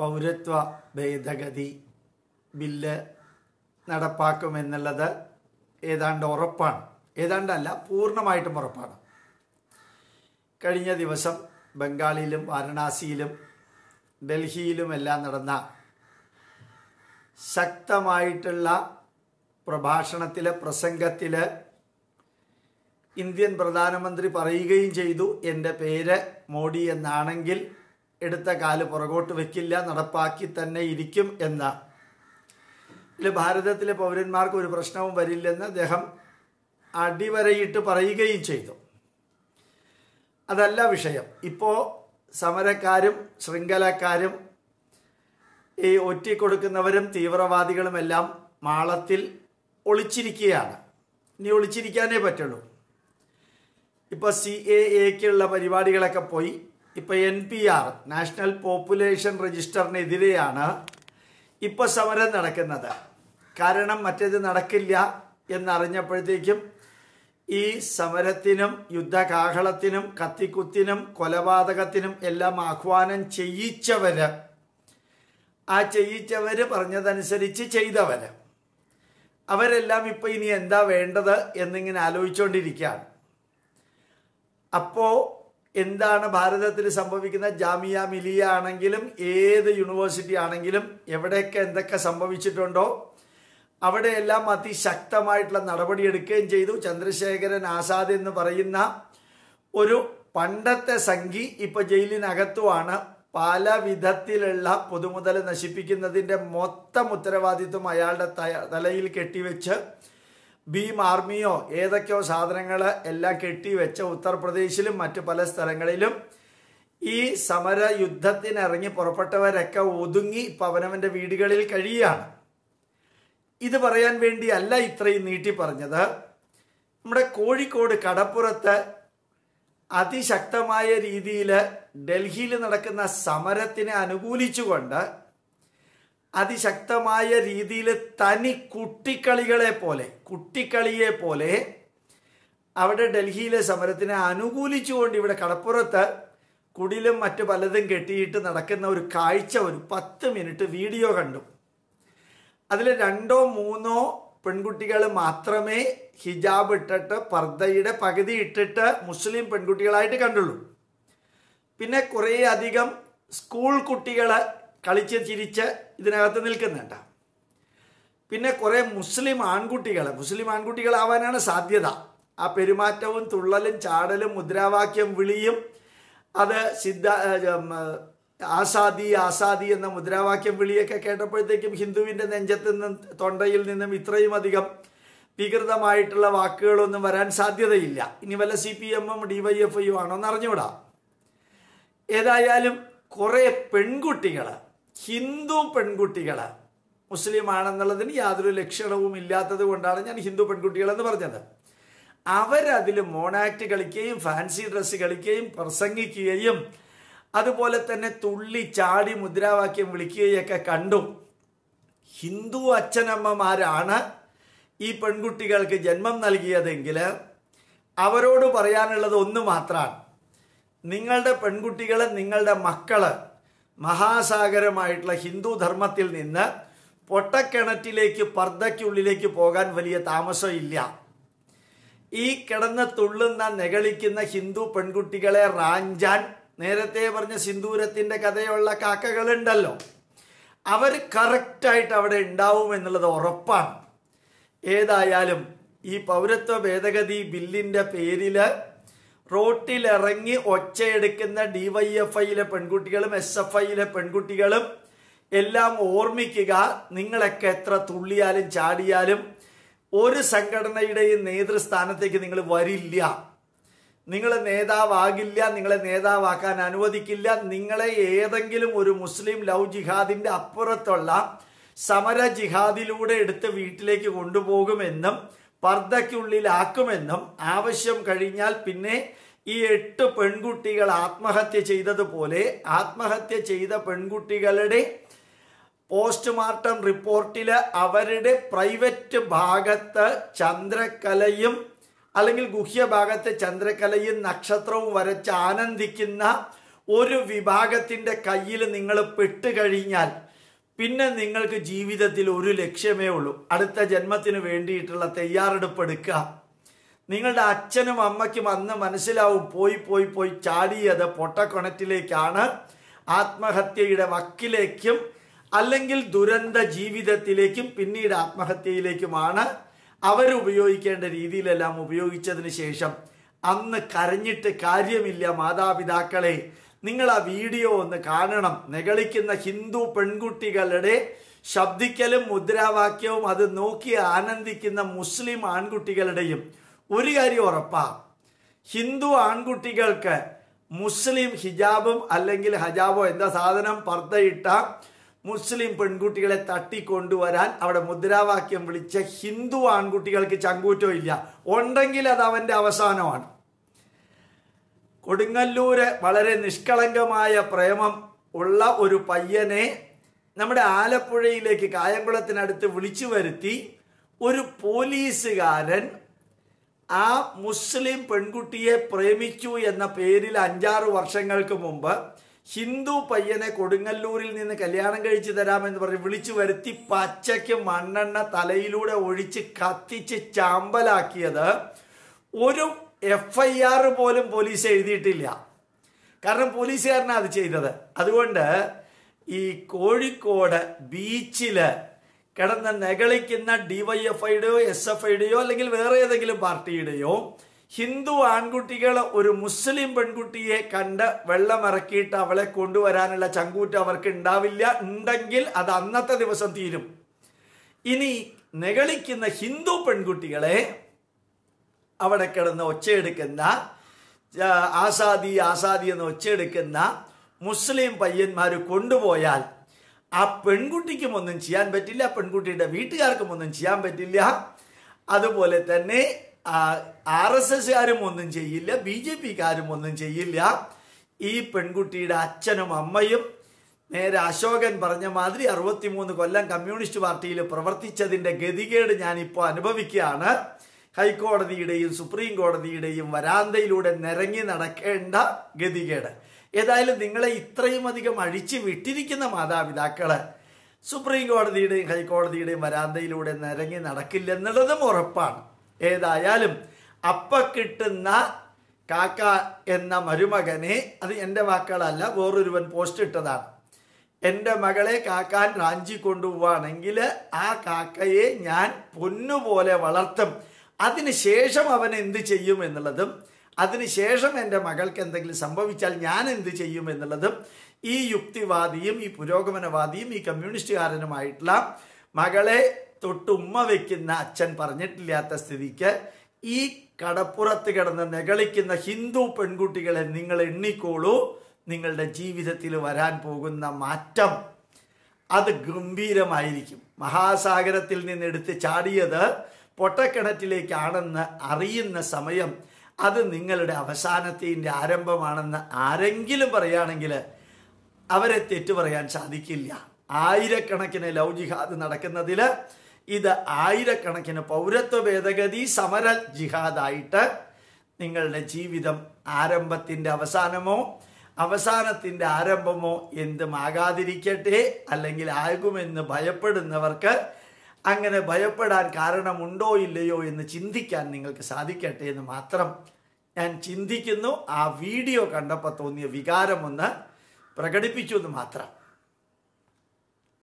പൗരത്വ ഭേദഗതി ബില്ല് നടപ്പാക്കുമെന്നുള്ളത് ഏതാണ്ട് ഉറപ്പാണ് ഏതാണ്ടല്ല പൂർണ്ണമായിട്ടും ഉറപ്പാണ് കഴിഞ്ഞ ദിവസം ബംഗാളിലും വാരണാസിയിലും ഡൽഹിയിലുമെല്ലാം നടന്ന ശക്തമായിട്ടുള്ള പ്രഭാഷണത്തിൽ പ്രസംഗത്തിൽ ഇന്ത്യൻ പ്രധാനമന്ത്രി പറയുകയും ചെയ്തു എൻ്റെ പേര് മോഡി എന്നാണെങ്കിൽ എടുത്ത കാല് പുറകോട്ട് വെക്കില്ല നടപ്പാക്കി തന്നെ ഇരിക്കും എന്ന ഭാരതത്തിലെ പൗരന്മാർക്ക് ഒരു പ്രശ്നവും വരില്ലെന്ന് അദ്ദേഹം അടിവരയിട്ട് പറയുകയും ചെയ്തു അതല്ല വിഷയം ഇപ്പോൾ സമരക്കാരും ശൃംഖലക്കാരും ഈ ഒറ്റിക്കൊടുക്കുന്നവരും തീവ്രവാദികളും എല്ലാം മാളത്തിൽ ഒളിച്ചിരിക്കുകയാണ് ഇനി ഒളിച്ചിരിക്കാനേ പറ്റുള്ളൂ ഇപ്പോൾ സി എ എക്കുള്ള പരിപാടികളൊക്കെ പോയി ഇപ്പോൾ N P R national population രജിസ്റ്ററിനെതിരെയാണ് ഇപ്പോൾ സമരം നടക്കുന്നത് കാരണം മറ്റേത് നടക്കില്ല എന്നറിഞ്ഞപ്പോഴത്തേക്കും ഈ സമരത്തിനും യുദ്ധകാഹളത്തിനും കത്തിക്കുത്തിനും കൊലപാതകത്തിനും എല്ലാം ആഹ്വാനം ചെയ്യിച്ചവര് ആ ചെയ്യിച്ചവര് പറഞ്ഞതനുസരിച്ച് ചെയ്തവര് അവരെല്ലാം ഇപ്പോൾ ഇനി എന്താ വേണ്ടത് എന്നിങ്ങനെ ആലോചിച്ചുകൊണ്ടിരിക്കുകയാണ് അപ്പോ എന്താണ് ഭാരതത്തിൽ സംഭവിക്കുന്ന ജാമിയ മിലിയ ആണെങ്കിലും ഏത് യൂണിവേഴ്സിറ്റി ആണെങ്കിലും എവിടെയൊക്കെ എന്തൊക്കെ സംഭവിച്ചിട്ടുണ്ടോ അവിടെയെല്ലാം അതിശക്തമായിട്ടുള്ള എടുക്കുകയും ചെയ്തു ചന്ദ്രശേഖരൻ ആസാദ് എന്ന് പറയുന്ന ഒരു പണ്ടത്തെ സംഘി ഇപ്പോൾ ജയിലിനകത്തുമാണ് പല വിധത്തിലുള്ള പൊതുമുതൽ നശിപ്പിക്കുന്നതിൻ്റെ മൊത്തം ഉത്തരവാദിത്വം അയാളുടെ തലയിൽ കെട്ടിവെച്ച് ഭീം ആർമിയോ ഏതൊക്കെയോ സാധനങ്ങൾ എല്ലാം കെട്ടിവെച്ച ഉത്തർപ്രദേശിലും മറ്റു പല സ്ഥലങ്ങളിലും ഈ സമര യുദ്ധത്തിനിറങ്ങി പുറപ്പെട്ടവരൊക്കെ ഒതുങ്ങി പവനവന്റെ വീടുകളിൽ കഴിയുകയാണ് ഇത് പറയാൻ വേണ്ടി അല്ല ഇത്രയും നീട്ടി പറഞ്ഞത് നമ്മുടെ കോഴിക്കോട് കടപ്പുറത്ത് അതിശക്തമായ രീതിയിൽ ഡൽഹിയിൽ നടക്കുന്ന സമരത്തിനെ അനുകൂലിച്ചുകൊണ്ട് അതിശക്തമായ രീതിയിൽ തനി കുട്ടിക്കളികളെ പോലെ കുട്ടിക്കളിയെ പോലെ അവിടെ ഡൽഹിയിലെ സമരത്തിനെ അനുകൂലിച്ചുകൊണ്ട് ഇവിടെ കടപ്പുറത്ത് കുടിലും മറ്റു പലതും കെട്ടിയിട്ട് നടക്കുന്ന ഒരു കാഴ്ച ഒരു പത്ത് മിനിറ്റ് വീഡിയോ കണ്ടു അതിൽ രണ്ടോ മൂന്നോ പെൺകുട്ടികൾ മാത്രമേ ഹിജാബ് ഇട്ടിട്ട് പർദ്ദയുടെ പകുതി ഇട്ടിട്ട് മുസ്ലിം പെൺകുട്ടികളായിട്ട് കണ്ടുള്ളൂ പിന്നെ കുറേ അധികം സ്കൂൾ കുട്ടികൾ കളിച്ച് ചിരിച്ച് ഇതിനകത്ത് നിൽക്കുന്നുണ്ട് പിന്നെ കുറേ മുസ്ലിം ആൺകുട്ടികൾ മുസ്ലിം ആൺകുട്ടികളാവാനാണ് സാധ്യത ആ പെരുമാറ്റവും തുള്ളലും ചാടലും മുദ്രാവാക്യം വിളിയും അത് സിദ്ധ ആസാദി ആസാദി എന്ന മുദ്രാവാക്യം വിളിയൊക്കെ കേട്ടപ്പോഴത്തേക്കും ഹിന്ദുവിൻ്റെ നെഞ്ചത്ത് നിന്നും തൊണ്ടയിൽ നിന്നും ഇത്രയും അധികം വികൃതമായിട്ടുള്ള വാക്കുകളൊന്നും വരാൻ സാധ്യതയില്ല ഇനി വല്ല സി പി എമ്മും ഡി വൈ എഫ് ഐ ആണോ എന്നറിഞ്ഞുകൂടാ ഏതായാലും കുറേ പെൺകുട്ടികൾ ഹിന്ദു പെൺകുട്ടികളെ മുസ്ലിം ആണെന്നുള്ളതിന് യാതൊരു ലക്ഷണവും ഇല്ലാത്തത് കൊണ്ടാണ് ഞാൻ ഹിന്ദു പെൺകുട്ടികളെന്ന് പറഞ്ഞത് അവരതിൽ മോണാക്ട് കളിക്കുകയും ഫാൻസി ഡ്രസ്സ് കളിക്കുകയും പ്രസംഗിക്കുകയും അതുപോലെ തന്നെ തുള്ളി ചാടി മുദ്രാവാക്യം വിളിക്കുകയൊക്കെ കണ്ടു ഹിന്ദു അച്ഛനമ്മമാരാണ് ഈ പെൺകുട്ടികൾക്ക് ജന്മം നൽകിയതെങ്കിൽ അവരോട് പറയാനുള്ളത് ഒന്ന് മാത്രമാണ് നിങ്ങളുടെ പെൺകുട്ടികളെ നിങ്ങളുടെ മക്കള് മഹാസാഗരമായിട്ടുള്ള ഹിന്ദു ധർമ്മത്തിൽ നിന്ന് പൊട്ടക്കിണറ്റിലേക്ക് പർദ്ദയ്ക്കുള്ളിലേക്ക് പോകാൻ വലിയ താമസമില്ല ഈ കിടന്ന് തുള്ളുന്ന നെകളിക്കുന്ന ഹിന്ദു പെൺകുട്ടികളെ റാഞ്ചാൻ നേരത്തെ പറഞ്ഞ സിന്ദൂരത്തിൻ്റെ കഥയുള്ള കാക്കകളുണ്ടല്ലോ അവർ കറക്റ്റായിട്ട് അവിടെ ഉണ്ടാവും എന്നുള്ളത് ഉറപ്പാണ് ഏതായാലും ഈ പൗരത്വ ഭേദഗതി ബില്ലിൻ്റെ പേരിൽ റോട്ടിലിറങ്ങി ഒച്ചയെടുക്കുന്ന ഡിവൈഎഫ്ഐയിലെ പെൺകുട്ടികളും എസ് എഫ് ഐയിലെ പെൺകുട്ടികളും എല്ലാം ഓർമ്മിക്കുക നിങ്ങളൊക്കെ എത്ര തുള്ളിയാലും ചാടിയാലും ഒരു സംഘടനയുടെയും നേതൃസ്ഥാനത്തേക്ക് നിങ്ങൾ വരില്ല നിങ്ങൾ നേതാവാകില്ല നിങ്ങളെ നേതാവാക്കാൻ അനുവദിക്കില്ല നിങ്ങളെ ഏതെങ്കിലും ഒരു മുസ്ലിം ലവ് ജിഹാദിൻ്റെ അപ്പുറത്തുള്ള സമര ജിഹാദിലൂടെ എടുത്ത് വീട്ടിലേക്ക് കൊണ്ടുപോകുമെന്നും പർദ്ദയ്ക്കുള്ളിലാക്കുമെന്നും ആവശ്യം കഴിഞ്ഞാൽ പിന്നെ ഈ എട്ട് പെൺകുട്ടികൾ ആത്മഹത്യ ചെയ്തതുപോലെ ആത്മഹത്യ ചെയ്ത പെൺകുട്ടികളുടെ പോസ്റ്റ്മോർട്ടം റിപ്പോർട്ടിൽ അവരുടെ പ്രൈവറ്റ് ഭാഗത്ത് ചന്ദ്രക്കലയും അല്ലെങ്കിൽ ഭാഗത്തെ ചന്ദ്രക്കലയും നക്ഷത്രവും വരച്ച് ആനന്ദിക്കുന്ന ഒരു വിഭാഗത്തിൻ്റെ കയ്യിൽ നിങ്ങൾ പെട്ടുകഴിഞ്ഞാൽ പിന്നെ നിങ്ങൾക്ക് ജീവിതത്തിൽ ഒരു ലക്ഷ്യമേ ഉള്ളൂ അടുത്ത ജന്മത്തിന് വേണ്ടിയിട്ടുള്ള തയ്യാറെടുപ്പ് എടുക്കുക നിങ്ങളുടെ അച്ഛനും അമ്മയ്ക്കും അന്ന് മനസ്സിലാവും പോയി പോയി പോയി ചാടിയത് പൊട്ടക്കൊണറ്റിലേക്കാണ് ആത്മഹത്യയുടെ വക്കിലേക്കും അല്ലെങ്കിൽ ദുരന്ത ജീവിതത്തിലേക്കും പിന്നീട് ആത്മഹത്യയിലേക്കുമാണ് അവരുപയോഗിക്കേണ്ട രീതിയിലെല്ലാം ഉപയോഗിച്ചതിന് ശേഷം അന്ന് കരഞ്ഞിട്ട് കാര്യമില്ല മാതാപിതാക്കളെ നിങ്ങൾ ആ വീഡിയോ ഒന്ന് കാണണം നിഗളിക്കുന്ന ഹിന്ദു പെൺകുട്ടികളുടെ ശബ്ദിക്കലും മുദ്രാവാക്യവും അത് നോക്കി ആനന്ദിക്കുന്ന മുസ്ലിം ആൺകുട്ടികളുടെയും ഒരു കാര്യം ഉറപ്പാ ഹിന്ദു ആൺകുട്ടികൾക്ക് മുസ്ലിം ഹിജാബും അല്ലെങ്കിൽ ഹജാബോ എന്താ സാധനം പർദ്ദയിട്ട മുസ്ലിം പെൺകുട്ടികളെ തട്ടിക്കൊണ്ടുവരാൻ അവിടെ മുദ്രാവാക്യം വിളിച്ച ഹിന്ദു ആൺകുട്ടികൾക്ക് ചങ്കൂറ്റോ ഇല്ല ഉണ്ടെങ്കിൽ അത് അവൻ്റെ അവസാനമാണ് കൊടുങ്ങല്ലൂര് വളരെ നിഷ്കളങ്കമായ പ്രേമം ഉള്ള ഒരു പയ്യനെ നമ്മുടെ ആലപ്പുഴയിലേക്ക് കായംകുളത്തിനടുത്ത് വിളിച്ചു വരുത്തി ഒരു പോലീസുകാരൻ ആ മുസ്ലിം പെൺകുട്ടിയെ പ്രേമിച്ചു എന്ന പേരിൽ അഞ്ചാറ് വർഷങ്ങൾക്ക് മുമ്പ് ഹിന്ദു പയ്യനെ കൊടുങ്ങല്ലൂരിൽ നിന്ന് കല്യാണം കഴിച്ചു തരാമെന്ന് പറഞ്ഞ് വിളിച്ചു വരുത്തി പച്ചയ്ക്ക് മണ്ണെണ്ണ തലയിലൂടെ ഒഴിച്ച് കത്തിച്ച് ചാമ്പലാക്കിയത് ഒരു എഫ് ഐ ആർ പോലും പോലീസ് എഴുതിയിട്ടില്ല കാരണം പോലീസുകാരനാണ് അത് ചെയ്തത് അതുകൊണ്ട് ഈ കോഴിക്കോട് ബീച്ചിൽ കിടന്ന് നെകളിക്കുന്ന ഡിവൈഎഫ്ഐയുടെയോ എസ് എഫ് ഐയുടെയോ അല്ലെങ്കിൽ വേറെ ഏതെങ്കിലും പാർട്ടിയുടെയോ ഹിന്ദു ആൺകുട്ടികൾ ഒരു മുസ്ലിം പെൺകുട്ടിയെ കണ്ട് വെള്ളമിറക്കിയിട്ട് അവളെ കൊണ്ടുവരാനുള്ള ചങ്കൂറ്റം അവർക്ക് ഉണ്ടാവില്ല ഉണ്ടെങ്കിൽ അത് അന്നത്തെ ദിവസം തീരും ഇനി നെകളിക്കുന്ന ഹിന്ദു പെൺകുട്ടികളെ അവിടെ കിടന്ന് ഒച്ചയെടുക്കുന്ന ആസാദി ആസാദി എന്ന് ഒച്ചയെടുക്കുന്ന മുസ്ലിം പയ്യന്മാർ കൊണ്ടുപോയാൽ ആ പെൺകുട്ടിക്കും ഒന്നും ചെയ്യാൻ പറ്റില്ല പെൺകുട്ടിയുടെ വീട്ടുകാർക്കും ഒന്നും ചെയ്യാൻ പറ്റില്ല അതുപോലെ തന്നെ ആർ എസ് എസ്കാരും ഒന്നും ചെയ്യില്ല ബി ജെ പിക്കാരും ഒന്നും ചെയ്യില്ല ഈ പെൺകുട്ടിയുടെ അച്ഛനും അമ്മയും നേരെ അശോകൻ പറഞ്ഞ മാതിരി മൂന്ന് കൊല്ലം കമ്മ്യൂണിസ്റ്റ് പാർട്ടിയിൽ പ്രവർത്തിച്ചതിൻ്റെ ഗതികേട് ഞാനിപ്പോൾ അനുഭവിക്കുകയാണ് ഹൈക്കോടതിയുടെയും സുപ്രീം കോടതിയുടെയും വരാന്തയിലൂടെ നിരങ്ങി നടക്കേണ്ട ഗതികേട് ഏതായാലും നിങ്ങളെ ഇത്രയും അധികം അഴിച്ചു വിട്ടിരിക്കുന്ന മാതാപിതാക്കള് സുപ്രീം കോടതിയുടെയും ഹൈക്കോടതിയുടെയും വരാന്തയിലൂടെ നിരങ്ങി നടക്കില്ലെന്നുള്ളതും ഉറപ്പാണ് ഏതായാലും അപ്പ കിട്ടുന്ന കാക്ക എന്ന മരുമകനെ അത് എൻ്റെ വാക്കുകളല്ല വേറൊരുവൻ പോസ്റ്റ് ഇട്ടതാണ് എൻ്റെ മകളെ കാക്കാൻ റാഞ്ചി കൊണ്ടുപോവാണെങ്കിൽ ആ കാക്കയെ ഞാൻ പൊന്നുപോലെ വളർത്തും അതിനുശേഷം അവൻ എന്ത് ചെയ്യും എന്നുള്ളതും അതിനുശേഷം എൻ്റെ മകൾക്ക് എന്തെങ്കിലും സംഭവിച്ചാൽ ഞാൻ എന്ത് ചെയ്യും എന്നുള്ളതും ഈ യുക്തിവാദിയും ഈ പുരോഗമനവാദിയും ഈ കമ്മ്യൂണിസ്റ്റുകാരനുമായിട്ടുള്ള മകളെ തൊട്ടുമ്മ വയ്ക്കുന്ന അച്ഛൻ പറഞ്ഞിട്ടില്ലാത്ത സ്ഥിതിക്ക് ഈ കടപ്പുറത്ത് കിടന്ന് നെകളിക്കുന്ന ഹിന്ദു പെൺകുട്ടികളെ നിങ്ങൾ എണ്ണിക്കോളൂ നിങ്ങളുടെ ജീവിതത്തിൽ വരാൻ പോകുന്ന മാറ്റം അത് ഗംഭീരമായിരിക്കും മഹാസാഗരത്തിൽ നിന്ന് എടുത്ത് ചാടിയത് പൊട്ടക്കിണറ്റിലേക്കാണെന്ന് അറിയുന്ന സമയം അത് നിങ്ങളുടെ അവസാനത്തിൻ്റെ ആരംഭമാണെന്ന് ആരെങ്കിലും പറയുകയാണെങ്കിൽ അവരെ തെറ്റു പറയാൻ സാധിക്കില്ല ആയിരക്കണക്കിന് ലവ് ജിഹാദ് നടക്കുന്നതിൽ ഇത് ആയിരക്കണക്കിന് പൗരത്വ ഭേദഗതി സമര ജിഹാദായിട്ട് നിങ്ങളുടെ ജീവിതം ആരംഭത്തിൻ്റെ അവസാനമോ അവസാനത്തിൻ്റെ ആരംഭമോ എന്തുമാകാതിരിക്കട്ടെ അല്ലെങ്കിൽ ആകുമെന്ന് ഭയപ്പെടുന്നവർക്ക് അങ്ങനെ ഭയപ്പെടാൻ കാരണമുണ്ടോ ഇല്ലയോ എന്ന് ചിന്തിക്കാൻ നിങ്ങൾക്ക് സാധിക്കട്ടെ എന്ന് മാത്രം ഞാൻ ചിന്തിക്കുന്നു ആ വീഡിയോ കണ്ടപ്പോൾ തോന്നിയ വികാരമൊന്ന് പ്രകടിപ്പിച്ചു എന്ന് മാത്രം